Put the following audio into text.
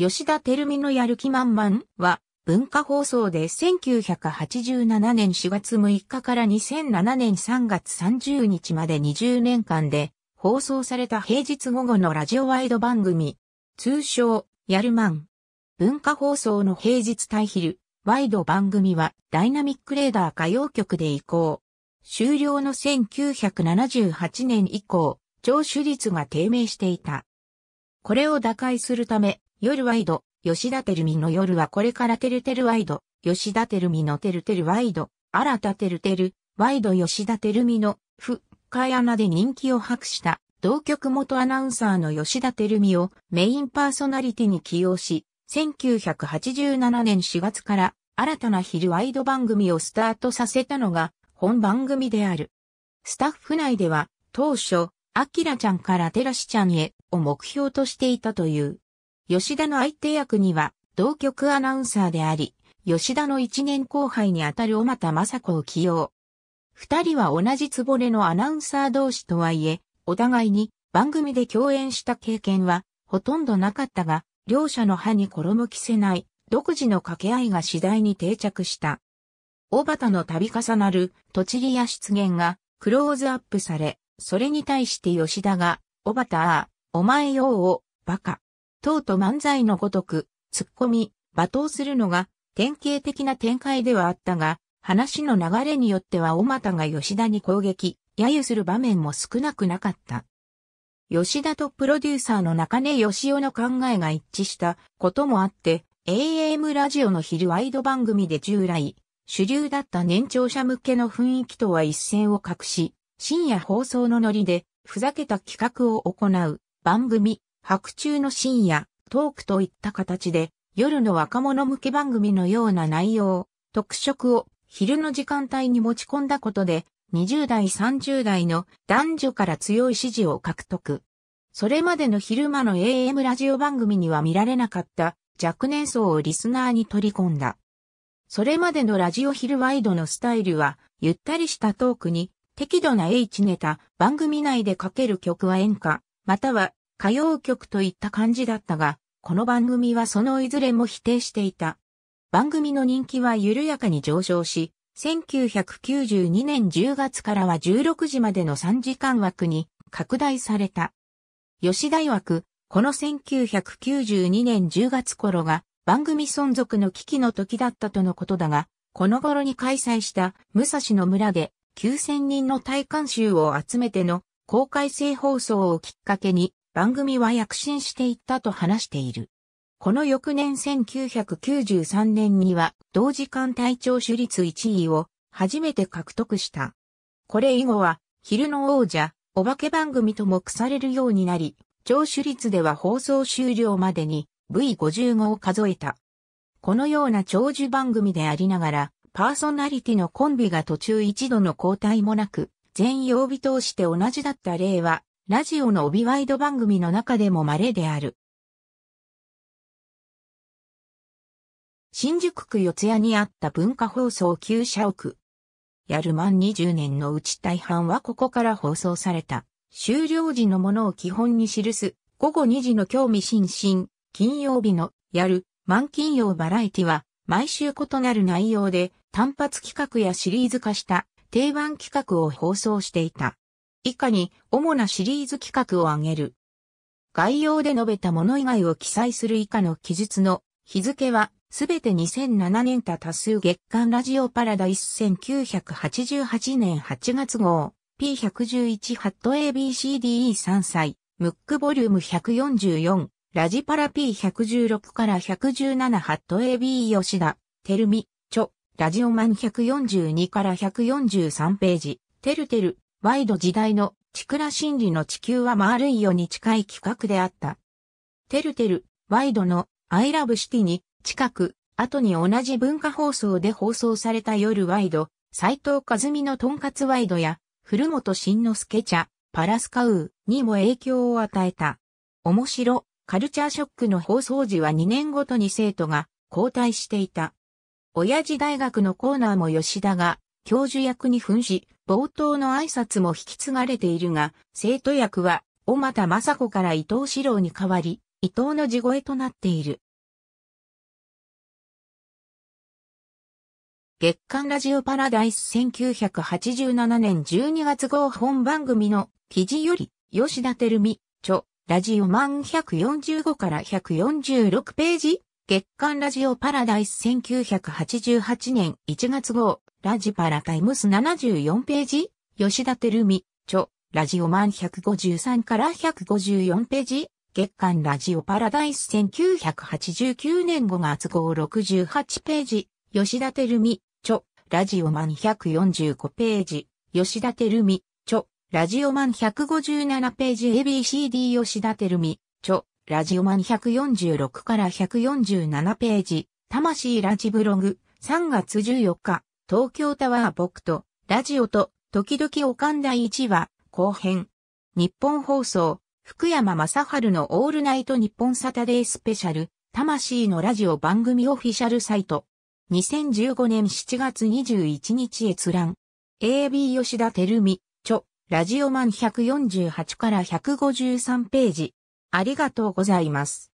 吉田照美のやる気満々は、文化放送で1987年4月6日から2007年3月30日まで20年間で放送された平日午後のラジオワイド番組、通称、やるマン。文化放送の平日対昼、ワイド番組はダイナミックレーダー歌謡曲で移行。終了の1978年以降、聴取率が低迷していた。これを打開するため、夜ワイド、吉田てるみの夜はこれからてるてるワイド、吉田てるみのてるてるワイド、新たてるてる、ワイド吉田てるみの、ふ、かやなで人気を博した、同局元アナウンサーの吉田てるみをメインパーソナリティに起用し、1987年4月から新たな昼ワイド番組をスタートさせたのが本番組である。スタッフ内では当初、アキラちゃんからテラシちゃんへを目標としていたという。吉田の相手役には、同局アナウンサーであり、吉田の一年後輩にあたる小又雅子を起用。二人は同じつぼれのアナウンサー同士とはいえ、お互いに番組で共演した経験はほとんどなかったが、両者の歯に衣着せない独自の掛け合いが次第に定着した。小畑の度重なる土地利や出現がクローズアップされ、それに対して吉田が、小畑ああ、お前ようを、バカ、うと漫才のごとく、突っ込み、罵倒するのが典型的な展開ではあったが、話の流れによっては尾又が吉田に攻撃、揶揄する場面も少なくなかった。吉田とプロデューサーの中根義雄の考えが一致したこともあって、AM ラジオの昼ワイド番組で従来、主流だった年長者向けの雰囲気とは一線を画し、深夜放送のノリで、ふざけた企画を行う番組白昼の深夜、トークといった形で、夜の若者向け番組のような内容、特色を昼の時間帯に持ち込んだことで、20代30代の男女から強い支持を獲得。それまでの昼間の AM ラジオ番組には見られなかった若年層をリスナーに取り込んだ。それまでのラジオ昼ワイドのスタイルは、ゆったりしたトークに、適度な H ネタ、番組内でかける曲は演歌、または歌謡曲といった感じだったが、この番組はそのいずれも否定していた。番組の人気は緩やかに上昇し、1992年10月からは16時までの3時間枠に拡大された。吉田枠、この1992年10月頃が番組存続の危機の時だったとのことだが、この頃に開催した武蔵野村で9000人の体観集を集めての公開性放送をきっかけに番組は躍進していったと話している。この翌年1993年には同時間体調手率1位を初めて獲得した。これ以後は昼の王者、お化け番組ともされるようになり、聴取率では放送終了までに V55 を数えた。このような長寿番組でありながら、パーソナリティのコンビが途中一度の交代もなく、全曜日通して同じだった例はラジオの帯ワイド番組の中でも稀である。新宿区四谷にあった文化放送旧社屋。やる満20年のうち大半はここから放送された。終了時のものを基本に記す。午後2時の興味津々。金曜日のやる満金曜バラエティは毎週異なる内容で単発企画やシリーズ化した定番企画を放送していた。以下に主なシリーズ企画を挙げる。概要で述べたもの以外を記載する以下の記述の日付はすべて2007年多多数月間ラジオパラダイス1988年8月号 P111 ハット ABCDE3 歳ムックボリューム144ラジパラ P116 から117ハット AB 吉田テルミチョラジオマン142から143ページテルテルワイド時代のチクラ心理の地球は丸いよに近い企画であった。テルテル、ワイドのアイラブシティに近く、後に同じ文化放送で放送された夜ワイド、斎藤和美のとんかつワイドや、古本慎之助茶、パラスカウーにも影響を与えた。面白、カルチャーショックの放送時は2年ごとに生徒が交代していた。親父大学のコーナーも吉田が教授役に扮し、冒頭の挨拶も引き継がれているが、生徒役は、小又雅子から伊藤四郎に代わり、伊藤の地声となっている。月刊ラジオパラダイス1987年12月号本番組の記事より、吉田照美、著、ラジオマン145から146ページ、月刊ラジオパラダイス1988年1月号、ラジパラタイムス74ページ、吉田照美、著、ラジオマン153から154ページ、月刊ラジオパラダイス1989年5月号68ページ、吉田照美、著、ラジオマン145ページ、吉田照美、著、ラジオマン157ページ ABCD 吉田照美、著、ラジオマン146から147ページ、魂ラジブログ、3月14日、東京タワー僕と、ラジオと、時々おかんだ1話、後編。日本放送、福山雅治のオールナイト日本サタデースペシャル、魂のラジオ番組オフィシャルサイト。2015年7月21日閲覧。AB 吉田照美、著、ラジオマン148から153ページ。ありがとうございます。